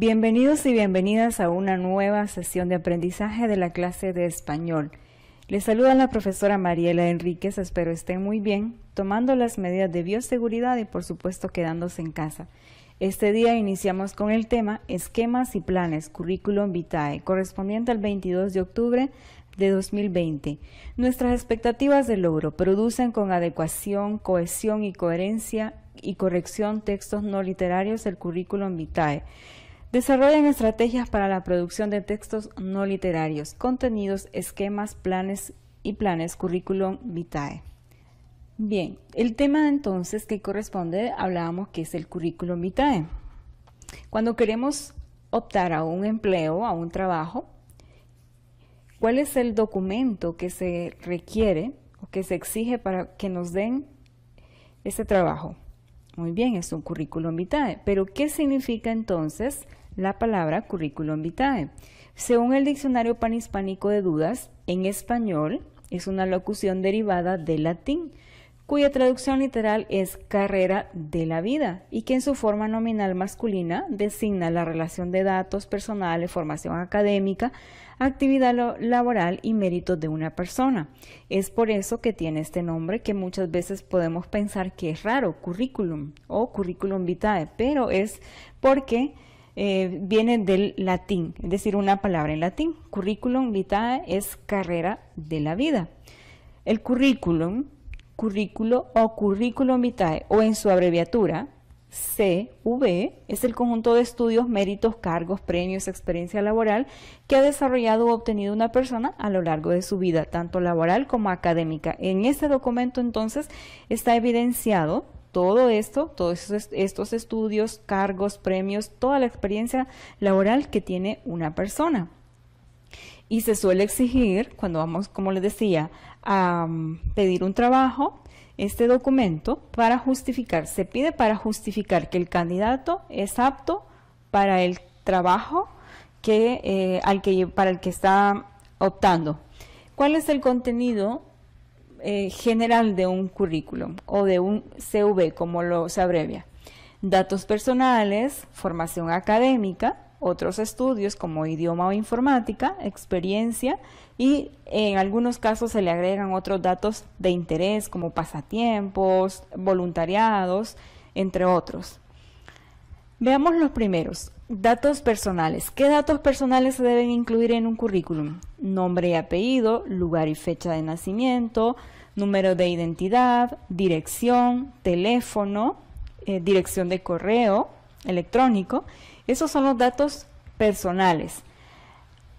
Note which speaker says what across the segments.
Speaker 1: Bienvenidos y bienvenidas a una nueva sesión de aprendizaje de la clase de español. Les saluda la profesora Mariela Enríquez, espero estén muy bien, tomando las medidas de bioseguridad y por supuesto quedándose en casa. Este día iniciamos con el tema Esquemas y planes, currículum vitae, correspondiente al 22 de octubre de 2020. Nuestras expectativas de logro producen con adecuación, cohesión y coherencia y corrección textos no literarios del currículum vitae Desarrollan estrategias para la producción de textos no literarios, contenidos, esquemas, planes y planes currículum vitae. Bien, el tema entonces que corresponde, hablábamos que es el currículum vitae. Cuando queremos optar a un empleo, a un trabajo, ¿cuál es el documento que se requiere o que se exige para que nos den ese trabajo? Muy bien, es un currículum vitae. Pero, ¿qué significa entonces la palabra currículum vitae? Según el diccionario panhispánico de dudas, en español es una locución derivada del latín, cuya traducción literal es carrera de la vida y que en su forma nominal masculina designa la relación de datos personales, formación académica, actividad laboral y méritos de una persona. Es por eso que tiene este nombre que muchas veces podemos pensar que es raro, currículum o currículum vitae, pero es porque eh, viene del latín, es decir, una palabra en latín. Curriculum vitae es carrera de la vida. El currículum, currículo o currículum vitae, o en su abreviatura, CV es el conjunto de estudios, méritos, cargos, premios, experiencia laboral que ha desarrollado o obtenido una persona a lo largo de su vida, tanto laboral como académica. En este documento entonces está evidenciado todo esto, todos estos estudios, cargos, premios, toda la experiencia laboral que tiene una persona. Y se suele exigir, cuando vamos, como les decía, a mm, pedir un trabajo, este documento para justificar, se pide para justificar que el candidato es apto para el trabajo que, eh, para el que está optando. ¿Cuál es el contenido eh, general de un currículum o de un CV, como lo se abrevia? Datos personales, formación académica, otros estudios como idioma o informática, experiencia y en algunos casos se le agregan otros datos de interés como pasatiempos, voluntariados, entre otros. Veamos los primeros. Datos personales. ¿Qué datos personales se deben incluir en un currículum? Nombre y apellido, lugar y fecha de nacimiento, número de identidad, dirección, teléfono, eh, dirección de correo electrónico esos son los datos personales.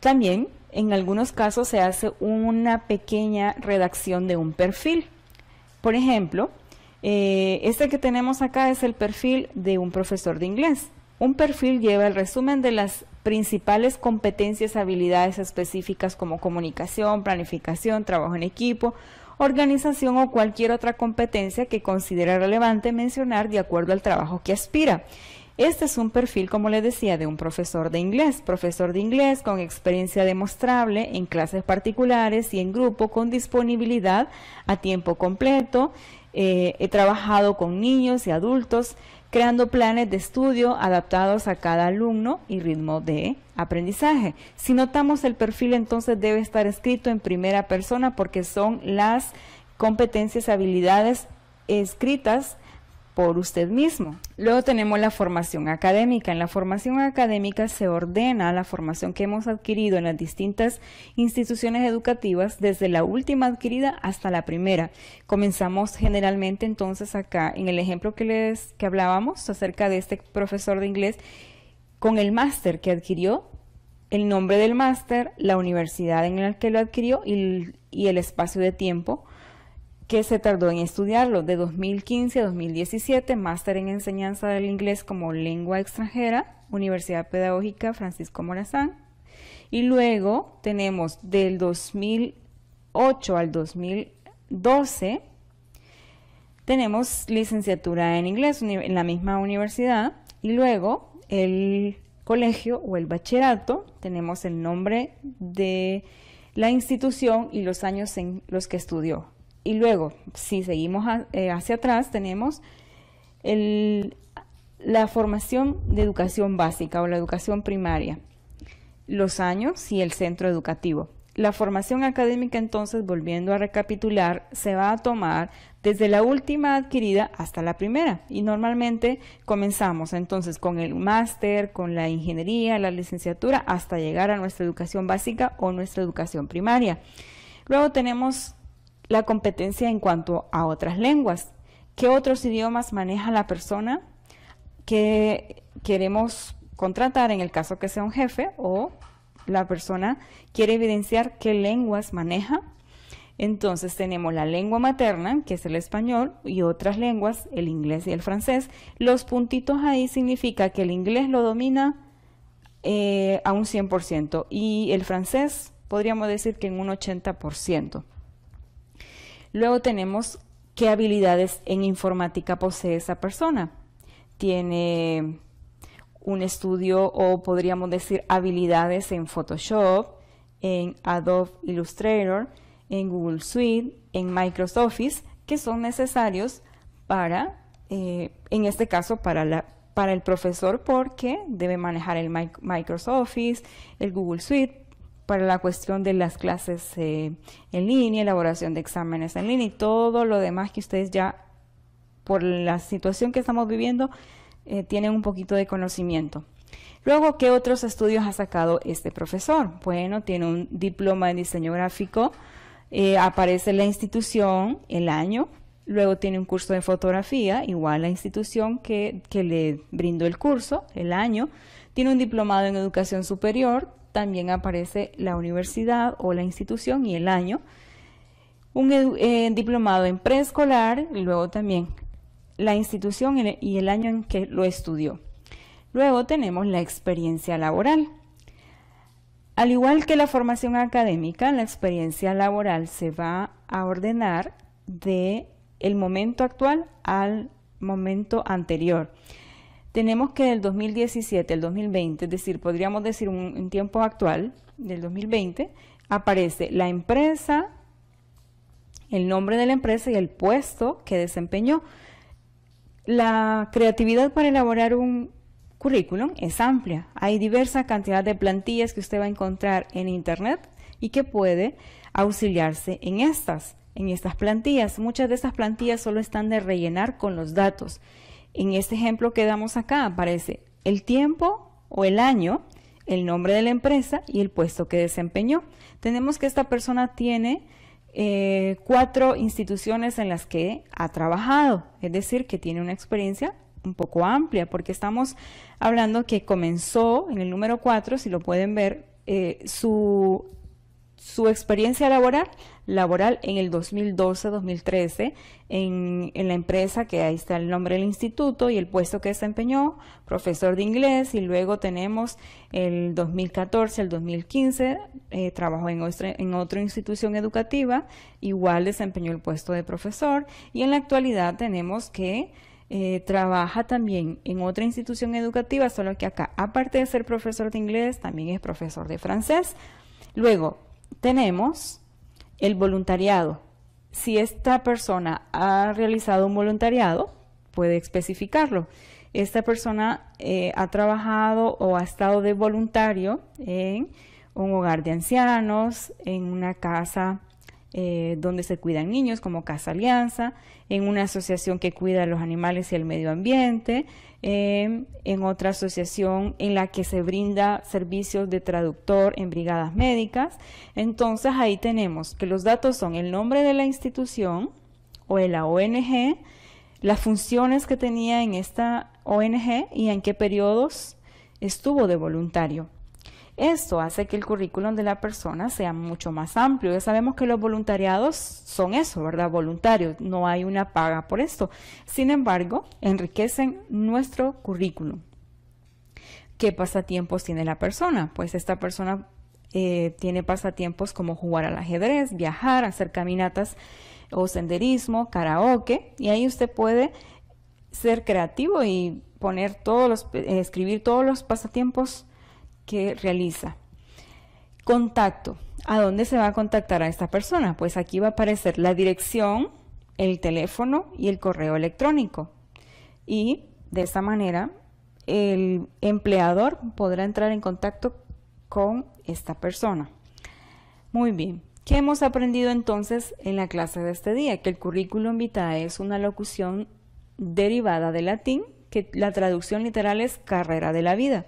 Speaker 1: También, en algunos casos se hace una pequeña redacción de un perfil. Por ejemplo, eh, este que tenemos acá es el perfil de un profesor de inglés. Un perfil lleva el resumen de las principales competencias, habilidades específicas como comunicación, planificación, trabajo en equipo, organización o cualquier otra competencia que considera relevante mencionar de acuerdo al trabajo que aspira. Este es un perfil, como les decía, de un profesor de inglés, profesor de inglés con experiencia demostrable en clases particulares y en grupo con disponibilidad a tiempo completo. Eh, he trabajado con niños y adultos creando planes de estudio adaptados a cada alumno y ritmo de aprendizaje. Si notamos el perfil, entonces debe estar escrito en primera persona porque son las competencias, habilidades escritas por usted mismo. Luego tenemos la formación académica. En la formación académica se ordena la formación que hemos adquirido en las distintas instituciones educativas, desde la última adquirida hasta la primera. Comenzamos generalmente entonces acá, en el ejemplo que les que hablábamos acerca de este profesor de inglés, con el máster que adquirió, el nombre del máster, la universidad en la que lo adquirió y el espacio de tiempo que se tardó en estudiarlo. De 2015 a 2017, máster en enseñanza del inglés como lengua extranjera, Universidad Pedagógica Francisco Morazán. Y luego tenemos del 2008 al 2012, tenemos licenciatura en inglés en la misma universidad. Y luego el colegio o el bachillerato, tenemos el nombre de la institución y los años en los que estudió. Y luego, si seguimos eh, hacia atrás, tenemos la formación de educación básica o la educación primaria, los años y el centro educativo. La formación académica, entonces, volviendo a recapitular, se va a tomar desde la última adquirida hasta la primera. Y normalmente comenzamos entonces con el máster, con la ingeniería, la licenciatura, hasta llegar a nuestra educación básica o nuestra educación primaria. Luego tenemos la competencia en cuanto a otras lenguas. ¿Qué otros idiomas maneja la persona que queremos contratar en el caso que sea un jefe o la persona quiere evidenciar qué lenguas maneja? Entonces tenemos la lengua materna, que es el español, y otras lenguas, el inglés y el francés. Los puntitos ahí significa que el inglés lo domina eh, a un 100% y el francés podríamos decir que en un 80%. Luego tenemos qué habilidades en informática posee esa persona. Tiene un estudio o podríamos decir habilidades en Photoshop, en Adobe Illustrator, en Google Suite, en Microsoft Office, que son necesarios para, eh, en este caso, para, para el profesor porque debe manejar el Microsoft Office, el Google Suite, para la cuestión de las clases eh, en línea, elaboración de exámenes en línea y todo lo demás que ustedes ya, por la situación que estamos viviendo, eh, tienen un poquito de conocimiento. Luego, ¿qué otros estudios ha sacado este profesor? Bueno, tiene un diploma en diseño gráfico, eh, aparece la institución, el año, luego tiene un curso de fotografía, igual la institución que, que le brindó el curso, el año, tiene un diplomado en educación superior, también aparece la universidad o la institución y el año. Un eh, diplomado en preescolar, luego también la institución y el año en que lo estudió. Luego tenemos la experiencia laboral. Al igual que la formación académica, la experiencia laboral se va a ordenar de el momento actual al momento anterior tenemos que el 2017 el 2020, es decir, podríamos decir un, tiempo actual, del 2020, aparece la empresa, el nombre de la empresa y el puesto que desempeñó. La creatividad para elaborar un currículum es amplia. Hay diversa cantidad de plantillas que usted va a encontrar en Internet y que puede auxiliarse en estas, en estas plantillas. Muchas de estas plantillas solo están de rellenar con los datos. En este ejemplo que damos acá aparece el tiempo o el año, el nombre de la empresa y el puesto que desempeñó. Tenemos que esta persona tiene eh, cuatro instituciones en las que ha trabajado, es decir, que tiene una experiencia un poco amplia, porque estamos hablando que comenzó en el número 4, si lo pueden ver, eh, su su experiencia laboral, laboral en el 2012-2013 en, la empresa que ahí está el nombre del instituto y el puesto que desempeñó, profesor de inglés y luego tenemos el 2014 el 2015 eh, trabajó en, otra, en otra institución educativa, igual desempeñó el puesto de profesor y en la actualidad tenemos que eh, trabaja también en otra institución educativa, solo que acá, aparte de ser profesor de inglés, también es profesor de francés. Luego, tenemos el voluntariado. Si esta persona ha realizado un voluntariado, puede especificarlo. Esta persona eh, ha trabajado o ha estado de voluntario en un hogar de ancianos, en una casa eh, donde se cuidan niños, como Casa Alianza, en una asociación que cuida a los animales y el medio ambiente, em, en otra asociación en la que se brinda servicios de traductor en brigadas médicas. Entonces ahí tenemos que los datos son el nombre de la institución o de la ONG, las funciones que tenía en esta ONG y en qué periodos estuvo de voluntario. Esto hace que el currículum de la persona sea mucho más amplio. Ya sabemos que los voluntariados son eso, ¿verdad? Voluntarios, no hay una paga por esto. Sin embargo, enriquecen nuestro currículum. ¿Qué pasatiempos tiene la persona? Pues esta persona eh, tiene pasatiempos como jugar al ajedrez, viajar, hacer caminatas o senderismo, karaoke, y ahí usted puede ser creativo y poner todos los, eh, escribir todos los pasatiempos que realiza. Contacto. ¿A dónde se va a contactar a esta persona? Pues aquí va a aparecer la dirección, el teléfono y el correo electrónico. Y de esta manera el empleador podrá entrar en contacto con esta persona. Muy bien. ¿Qué hemos aprendido entonces en la clase de este día? Que el currículum vitae es una locución derivada del latín, que la traducción literal es carrera de la vida.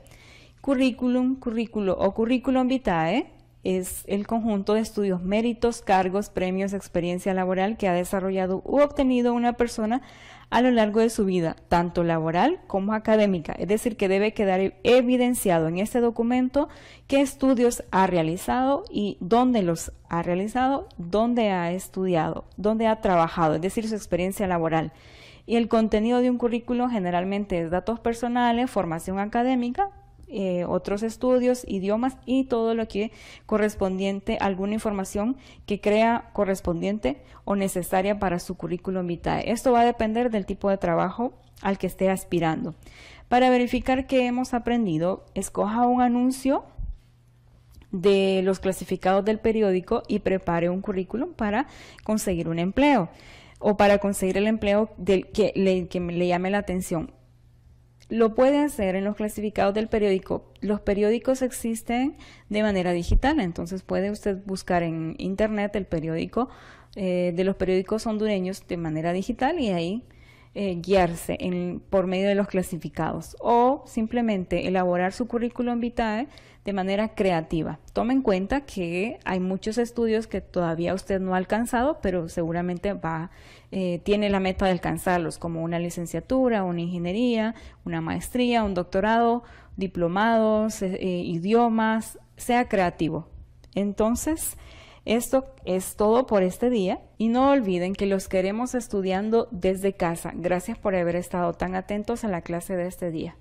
Speaker 1: Currículum, currículo o currículum vitae es el conjunto de estudios, méritos, cargos, premios, experiencia laboral que ha desarrollado u obtenido una persona a lo largo de su vida, tanto laboral como académica. Es decir, que debe quedar evidenciado en este documento qué estudios ha realizado y dónde los ha realizado, dónde ha estudiado, dónde ha trabajado, es decir, su experiencia laboral. Y el contenido de un currículo generalmente es datos personales, formación académica, eh, otros estudios, idiomas y todo lo que correspondiente, alguna información que crea correspondiente o necesaria para su currículum vitae. Esto va a depender del tipo de trabajo al que esté aspirando. Para verificar que hemos aprendido, escoja un anuncio de los clasificados del periódico y prepare un currículum para conseguir un empleo o para conseguir el empleo del que le, que le llame la atención. Lo puede hacer en los clasificados del periódico. Los periódicos existen de manera digital, entonces puede usted buscar en internet el periódico eh, de los periódicos hondureños de manera digital y ahí eh, guiarse por medio de los clasificados o simplemente elaborar su currículum vitae de manera creativa. Tome en cuenta que hay muchos estudios que todavía usted no ha alcanzado, pero seguramente va, eh, tiene la meta de alcanzarlos, como una licenciatura, una ingeniería, una maestría, un doctorado, diplomados, eh, idiomas, sea creativo. Entonces, esto es todo por este día y no olviden que los queremos estudiando desde casa. Gracias por haber estado tan atentos a la clase de este día.